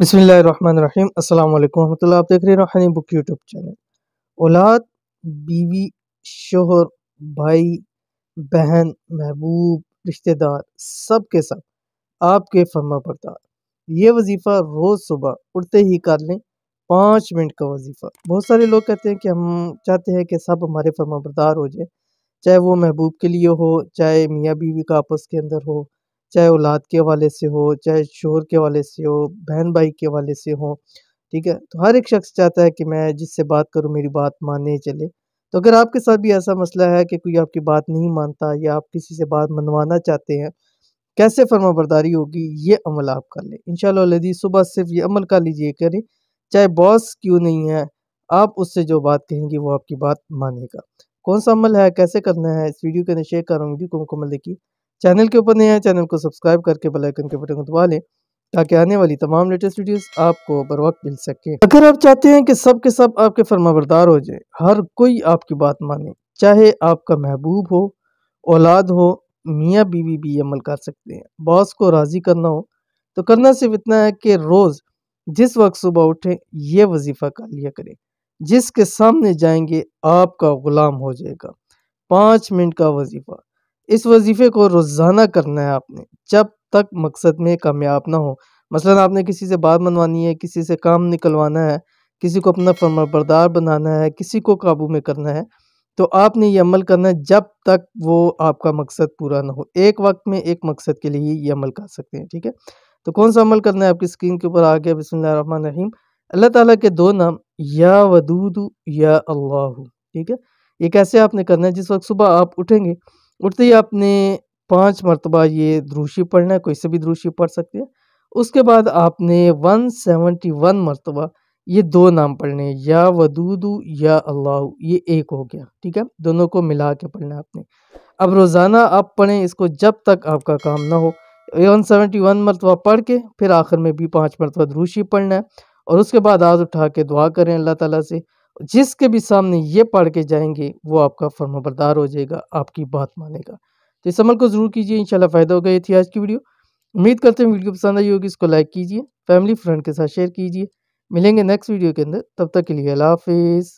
बसमीम अल्लाम वरहमल आप देख रहे हैं रोहानी बुक यूट्यूब चैनल औलाद बीवी शोहर भाई बहन महबूब रिश्तेदार सब के सब आपके फर्मा बरदार ये वजीफ़ा रोज़ सुबह उठते ही कर लें पाँच मिनट का वजीफ़ा बहुत सारे लोग कहते हैं कि हम चाहते हैं कि सब हमारे फर्मा बरदार हो जाए चाहे वो महबूब के लिए हो चाहे मियाँ बीवी का आपस के अंदर हो चाहे औलाद के हवाले से हो चाहे शोर के हवाले से हो बहन भाई के हवाले से हो ठीक है तो हर एक शख्स चाहता है कि मैं जिससे बात करूँ मेरी बात माने चले तो अगर आपके साथ भी ऐसा मसला है कि कोई आपकी बात नहीं मानता या आप किसी से बात मनवाना चाहते हैं कैसे फर्माबरदारी होगी ये अमल आप कर लें इन सुबह सिर्फ ये अमल कर लीजिए करें चाहे बॉस क्यों नहीं है आप उससे जो बात कहेंगे वो आपकी बात मानेगा कौन सा अमल है कैसे करना है इस वीडियो के अंदर शेयर कर रहा हूँ वीडियो को मुकम्मल देखिए चैनल के ऊपर नए हैं चैनल को सब्सक्राइब करके बेल आइकन के बटन को दबा लें ताकि आने वाली तमाम लेटेस्ट वीडियोस आपको बर वक्त मिल सके अगर आप चाहते हैं कि सब के सब आपके फरमाबरदार हो जाए हर कोई आपकी बात माने चाहे आपका महबूब हो औलाद हो मियाँ बीवी भी अमल कर सकते हैं बॉस को राज़ी करना हो तो करना सिर्फ इतना है कि रोज़ जिस वक्त सुबह उठें यह वजीफ़ा कर लिया करें जिसके सामने जाएंगे आपका ग़ुलाम हो जाएगा पाँच मिनट का वजीफ़ा इस वजीफ़े को रोज़ाना करना है आपने जब तक मकसद में कामयाब ना हो मसलन आपने किसी से बात मनवानी है किसी से काम निकलवाना है किसी को अपना फरमाबरदार बनाना है किसी को काबू में करना है तो आपने ये अमल करना है जब तक वो आपका मकसद पूरा ना हो एक वक्त में एक मकसद के लिए ही ये अमल कर सकते हैं ठीक है तो कौन सा अमल करना है आपकी स्क्रीन के ऊपर आ गया बसमान रहीम अल्लाह ताला के दो नाम या वदूद या अल्लाह ठीक है ये कैसे आपने करना है जिस वक्त सुबह आप उठेंगे उठते ही आपने पांच मरतबा ये द्रूशी पढ़ना है कोई से भी द्रूशी पढ़ सकते हैं उसके बाद आपने वन सेवेंटी वन मरतबा ये दो नाम पढ़ने या वदूदू या अल्लाह ये एक हो गया ठीक है दोनों को मिला के पढ़ना है आपने अब रोज़ाना आप पढ़ें इसको जब तक आपका काम ना हो वन सेवेंटी वन मरतबा पढ़ के फिर आखिर में भी पाँच मरतबा द्रूशी पढ़ना है और उसके बाद आज उठा के दुआ करें अल्लाह ताला से जिसके भी सामने ये पढ़ के जाएंगे वो आपका फर्माबरदार हो जाएगा आपकी बात मानेगा तो इस अमल को ज़रूर कीजिए इंशाल्लाह फ़ायदा होगा ये थी आज की वीडियो उम्मीद करते हैं वीडियो पसंद आई होगी इसको लाइक कीजिए फैमिली फ्रेंड के साथ शेयर कीजिए मिलेंगे नेक्स्ट वीडियो के अंदर तब तक के लिए अला हाफिज़